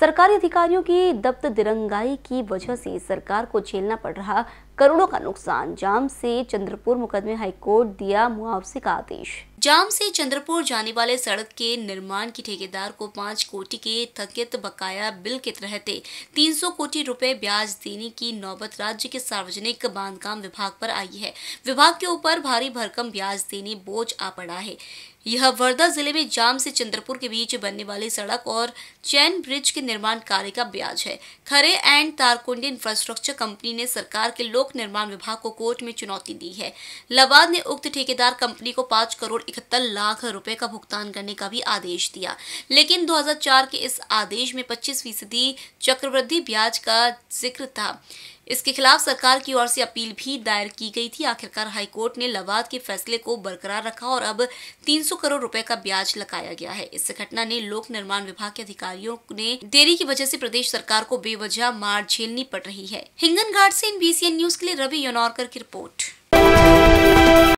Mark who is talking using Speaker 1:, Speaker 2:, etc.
Speaker 1: सरकारी अधिकारियों की दब्त दिरंगाई की वजह से सरकार को झेलना पड़ रहा करोड़ों का नुकसान जाम से चंद्रपुर मुकदमे हाईकोर्ट दिया मुआवजे का आदेश जाम से चंद्रपुर जाने वाले सड़क के निर्माण की ठेकेदार को पाँच कोटि के थकित बकाया बिल के तहत सौ कोटि रुपए ब्याज देने की नौबत राज्य के सार्वजनिक बांधकाम विभाग पर आई है विभाग के ऊपर भारी भरकम ब्याज देने बोझ आ पड़ा है यह वर्धा जिले में जाम से चंद्रपुर के बीच बनने वाली सड़क और चैन ब्रिज के निर्माण कार्य का ब्याज है Khare and Tarkunde infrastructure company ने सरकार के लोक निर्माण विभाग को कोर्ट में चुनौती दी है लवाद ने उक्त ठेकेदार कंपनी को पाँच करोड़ इकहत्तर लाख रुपए का भुगतान करने का भी आदेश दिया लेकिन 2004 के इस आदेश में 25 फीसदी चक्रवृद्धि ब्याज का जिक्र था इसके खिलाफ सरकार की ओर से अपील भी दायर की गई थी आखिरकार हाईकोर्ट ने लवाद के फैसले को बरकरार रखा और अब 300 करोड़ रुपए का ब्याज लगाया गया है इस घटना ने लोक निर्माण विभाग के अधिकारियों ने देरी की वजह से प्रदेश सरकार को बेवजह मार झेलनी पड़ रही है हिंगन घाट ऐसी इन बीसीएन न्यूज के लिए रवि यनौरकर की रिपोर्ट